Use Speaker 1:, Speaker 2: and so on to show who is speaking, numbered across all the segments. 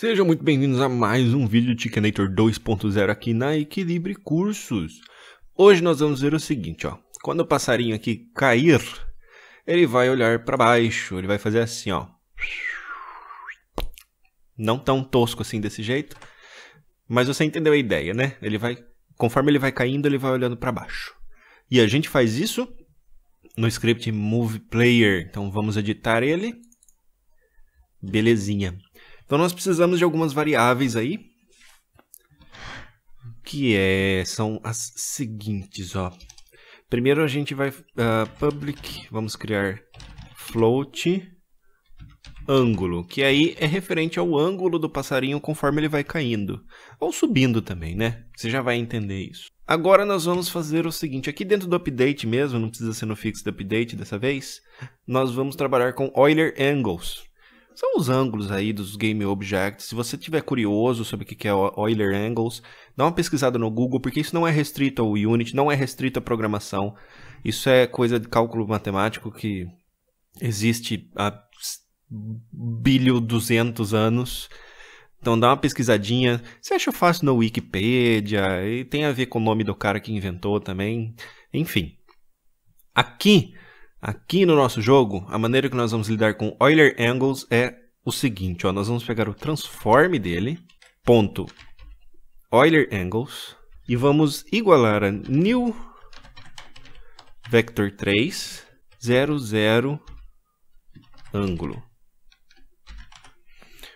Speaker 1: Sejam muito bem-vindos a mais um vídeo de Chicanator 2.0 aqui na Equilibre Cursos. Hoje nós vamos ver o seguinte, ó. Quando o passarinho aqui cair, ele vai olhar para baixo, ele vai fazer assim, ó. Não tão tosco assim desse jeito, mas você entendeu a ideia, né? Ele vai, conforme ele vai caindo, ele vai olhando para baixo. E a gente faz isso no script Move Player. Então vamos editar ele. Belezinha. Então nós precisamos de algumas variáveis aí, que é, são as seguintes, ó. Primeiro a gente vai uh, public, vamos criar float ângulo, que aí é referente ao ângulo do passarinho conforme ele vai caindo. Ou subindo também, né? Você já vai entender isso. Agora nós vamos fazer o seguinte, aqui dentro do update mesmo, não precisa ser no fixed update dessa vez, nós vamos trabalhar com Euler angles são os ângulos aí dos Game Objects. Se você tiver curioso sobre o que é Euler Angles, dá uma pesquisada no Google, porque isso não é restrito ao Unity, não é restrito à programação. Isso é coisa de cálculo matemático que existe há bilhão duzentos anos. Então dá uma pesquisadinha. Você acha fácil no Wikipedia, e tem a ver com o nome do cara que inventou também. Enfim. Aqui Aqui no nosso jogo, a maneira que nós vamos lidar com Euler Angles é o seguinte, ó, nós vamos pegar o transform dele, ponto Euler Angles, e vamos igualar a new vector 3, 0, 0, ângulo.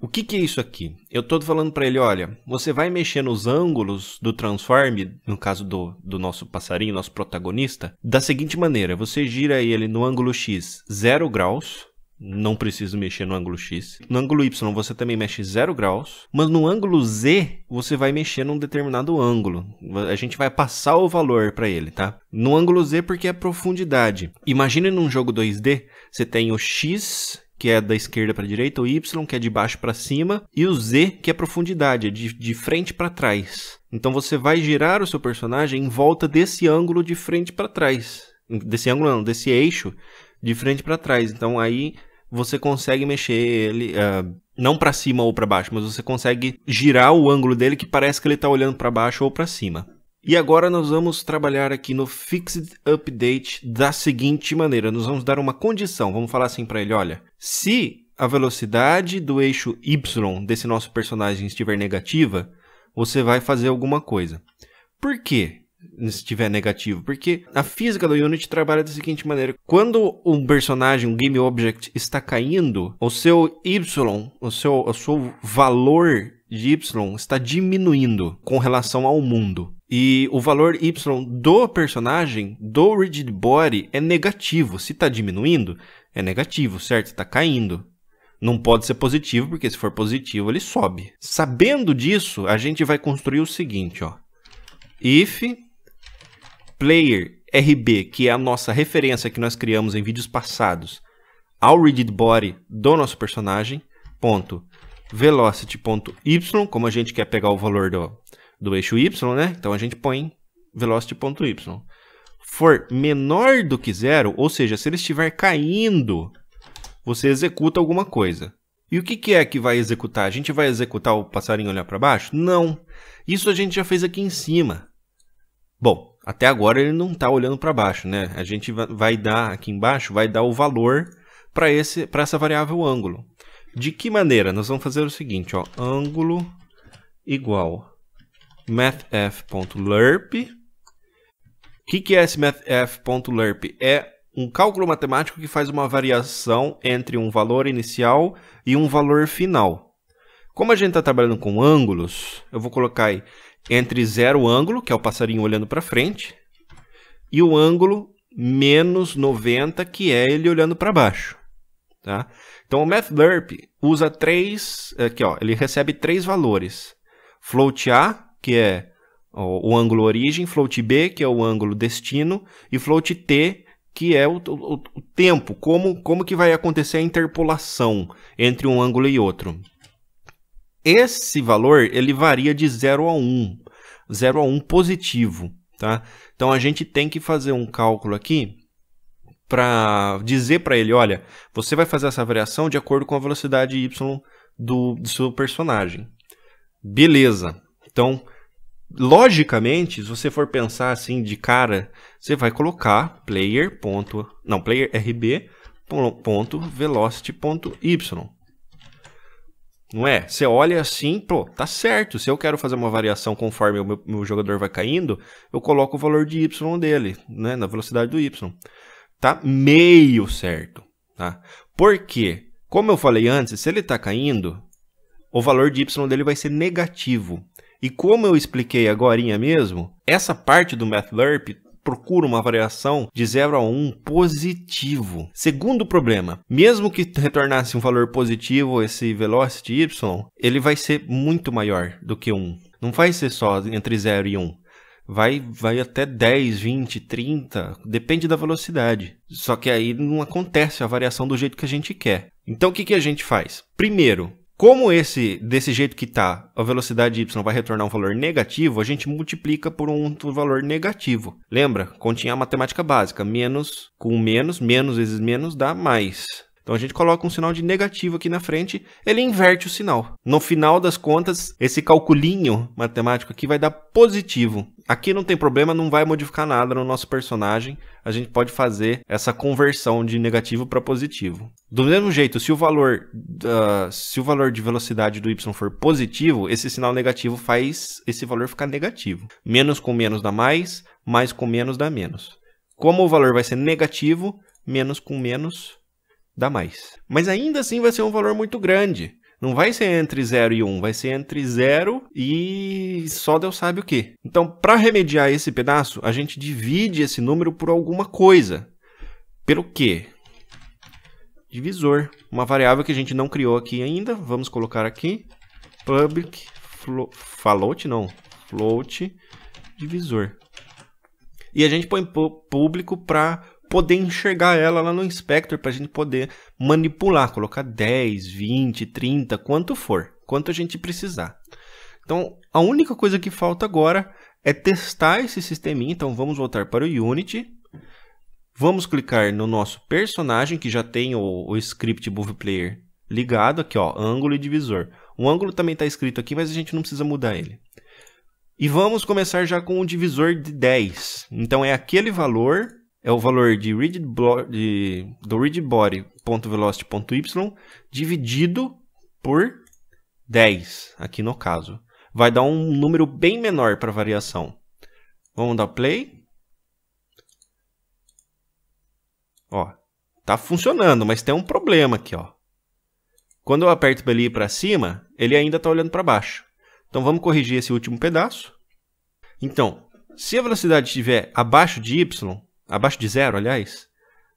Speaker 1: O que, que é isso aqui? Eu estou falando para ele, olha, você vai mexer nos ângulos do transform, no caso do, do nosso passarinho, nosso protagonista, da seguinte maneira, você gira ele no ângulo x 0 graus, não preciso mexer no ângulo x. No ângulo y você também mexe 0 graus, mas no ângulo z você vai mexer num determinado ângulo. A gente vai passar o valor para ele, tá? No ângulo z porque é profundidade. Imagine num jogo 2D, você tem o x que é da esquerda para a direita, o Y, que é de baixo para cima, e o Z, que é profundidade, é de, de frente para trás. Então você vai girar o seu personagem em volta desse ângulo de frente para trás. Desse ângulo não, desse eixo de frente para trás. Então aí você consegue mexer ele, uh, não para cima ou para baixo, mas você consegue girar o ângulo dele que parece que ele está olhando para baixo ou para cima. E agora nós vamos trabalhar aqui no Fixed Update da seguinte maneira. Nós vamos dar uma condição, vamos falar assim para ele, olha, se a velocidade do eixo Y desse nosso personagem estiver negativa, você vai fazer alguma coisa. Por quê? se estiver negativo, porque a física do Unity trabalha da seguinte maneira: quando um personagem, um game object está caindo, o seu y, o seu, o seu valor de y está diminuindo com relação ao mundo. E o valor Y do personagem, do rigid body, é negativo. Se está diminuindo, é negativo, certo? Está caindo. Não pode ser positivo, porque se for positivo, ele sobe. Sabendo disso, a gente vai construir o seguinte, ó. If player RB, que é a nossa referência que nós criamos em vídeos passados, ao rigid body do nosso personagem, ponto velocity.y, como a gente quer pegar o valor do, do eixo y, né? Então a gente põe velocity.y. For menor do que zero, ou seja, se ele estiver caindo, você executa alguma coisa. E o que, que é que vai executar? A gente vai executar o passarinho olhar para baixo? Não. Isso a gente já fez aqui em cima. Bom, até agora ele não está olhando para baixo, né? A gente vai dar aqui embaixo, vai dar o valor para esse, para essa variável ângulo. De que maneira? Nós vamos fazer o seguinte, ó, ângulo igual mathf.lerp. O que, que é esse mathf.lerp? É um cálculo matemático que faz uma variação entre um valor inicial e um valor final. Como a gente está trabalhando com ângulos, eu vou colocar aí entre zero ângulo, que é o passarinho olhando para frente, e o ângulo menos 90, que é ele olhando para baixo. Tá? Então o math.lerp usa três, aqui ó, ele recebe três valores, float A, que é o, o ângulo origem, float B, que é o ângulo destino, e float T, que é o, o, o, tempo, como, como que vai acontecer a interpolação entre um ângulo e outro. Esse valor ele varia de 0 a 1, 0 a 1 positivo. Tá? Então a gente tem que fazer um cálculo aqui para dizer para ele, olha, você vai fazer essa variação de acordo com a velocidade y do, do seu personagem. Beleza. Então, logicamente, se você for pensar assim de cara, você vai colocar player ponto, não, player rb ponto velocity ponto y. Não é? Você olha assim, pô, tá certo. Se eu quero fazer uma variação conforme o meu, meu jogador vai caindo, eu coloco o valor de y dele, né, na velocidade do y. Tá meio certo, tá? Por quê? Como eu falei antes, se ele tá caindo, o valor de y dele vai ser negativo. E como eu expliquei agora mesmo, essa parte do MathLerp procura uma variação de 0 a 1 positivo. Segundo problema, mesmo que retornasse um valor positivo esse velocity y, ele vai ser muito maior do que 1. Não vai ser só entre 0 e 1. Vai, vai até 10, 20, 30, depende da velocidade. Só que aí não acontece a variação do jeito que a gente quer. Então o que, que a gente faz? Primeiro, como esse, desse jeito que está, a velocidade y vai retornar um valor negativo, a gente multiplica por um valor negativo. Lembra? Continha a matemática básica. Menos com menos, menos vezes menos dá mais. Então a gente coloca um sinal de negativo aqui na frente, ele inverte o sinal. No final das contas, esse calculinho matemático aqui vai dar positivo. Aqui não tem problema, não vai modificar nada no nosso personagem. A gente pode fazer essa conversão de negativo para positivo. Do mesmo jeito, se o valor uh, se o valor de velocidade do y for positivo, esse sinal negativo faz esse valor ficar negativo. Menos com menos dá mais, mais com menos dá menos. Como o valor vai ser negativo, menos com menos dá mais. Mas ainda assim vai ser um valor muito grande. Não vai ser entre 0 e 1, um, vai ser entre 0 e só Deus sabe o que. Então, para remediar esse pedaço, a gente divide esse número por alguma coisa. Pelo quê? Divisor. Uma variável que a gente não criou aqui ainda. Vamos colocar aqui. Public flo float, não. Float divisor. E a gente põe público para poder enxergar ela lá no inspector para a gente poder manipular, colocar 10, 20, 30, quanto for, quanto a gente precisar. Então, a única coisa que falta agora é testar esse sisteminha. Então, vamos voltar para o Unity. Vamos clicar no nosso personagem, que já tem o, o script Movie Player ligado aqui, ó, ângulo e divisor. O ângulo também está escrito aqui, mas a gente não precisa mudar ele. E vamos começar já com o divisor de 10. Então, é aquele valor é o valor de read de, do readbody.velocity.y dividido por 10, aqui no caso. Vai dar um número bem menor para variação. Vamos dar play. Ó, tá funcionando, mas tem um problema aqui, ó. Quando eu aperto para ele ir para cima, ele ainda está olhando para baixo. Então vamos corrigir esse último pedaço. Então, se a velocidade estiver abaixo de y, abaixo de zero, aliás,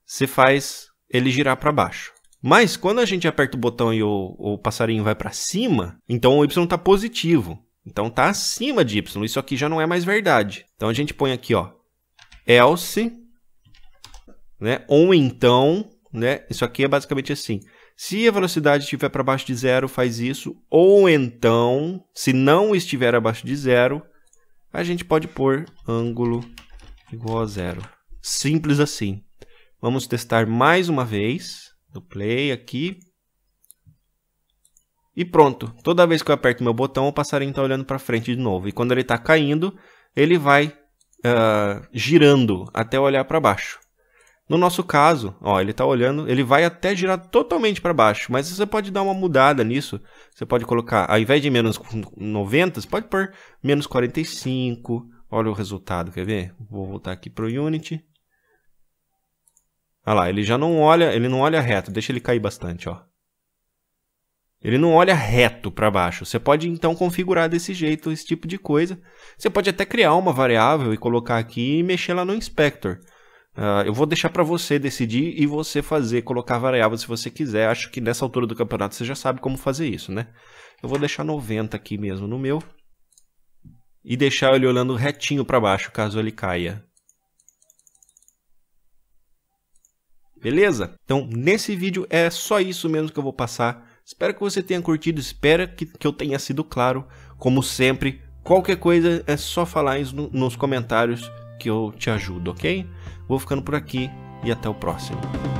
Speaker 1: você faz ele girar para baixo. Mas quando a gente aperta o botão e o, o passarinho vai para cima, então o y está positivo. Então está acima de y. Isso aqui já não é mais verdade. Então a gente põe aqui, ó, else, né, ou então, né, isso aqui é basicamente assim. Se a velocidade estiver para baixo de zero, faz isso. Ou então, se não estiver abaixo de zero, a gente pode pôr ângulo igual a zero. Simples assim. Vamos testar mais uma vez. Do play aqui. E pronto. Toda vez que eu aperto meu botão, o passarinho está olhando para frente de novo. E quando ele está caindo, ele vai uh, girando até olhar para baixo. No nosso caso, ó, ele está olhando, ele vai até girar totalmente para baixo, mas você pode dar uma mudada nisso. Você pode colocar, ao invés de menos 90, você pode pôr menos 45. Olha o resultado, quer ver? Vou voltar aqui para o Unity. Olha lá, ele já não olha, ele não olha reto, deixa ele cair bastante, ó. Ele não olha reto para baixo. Você pode então configurar desse jeito esse tipo de coisa. Você pode até criar uma variável e colocar aqui e mexer lá no inspector. Uh, eu vou deixar para você decidir e você fazer, colocar variável se você quiser. Acho que nessa altura do campeonato você já sabe como fazer isso, né? Eu vou deixar 90 aqui mesmo no meu e deixar ele olhando retinho para baixo caso ele caia. Beleza? Então, nesse vídeo é só isso mesmo que eu vou passar. Espero que você tenha curtido, espero que, que eu tenha sido claro. Como sempre, qualquer coisa é só falar isso no, nos comentários que eu te ajudo, ok? Vou ficando por aqui e até o próximo.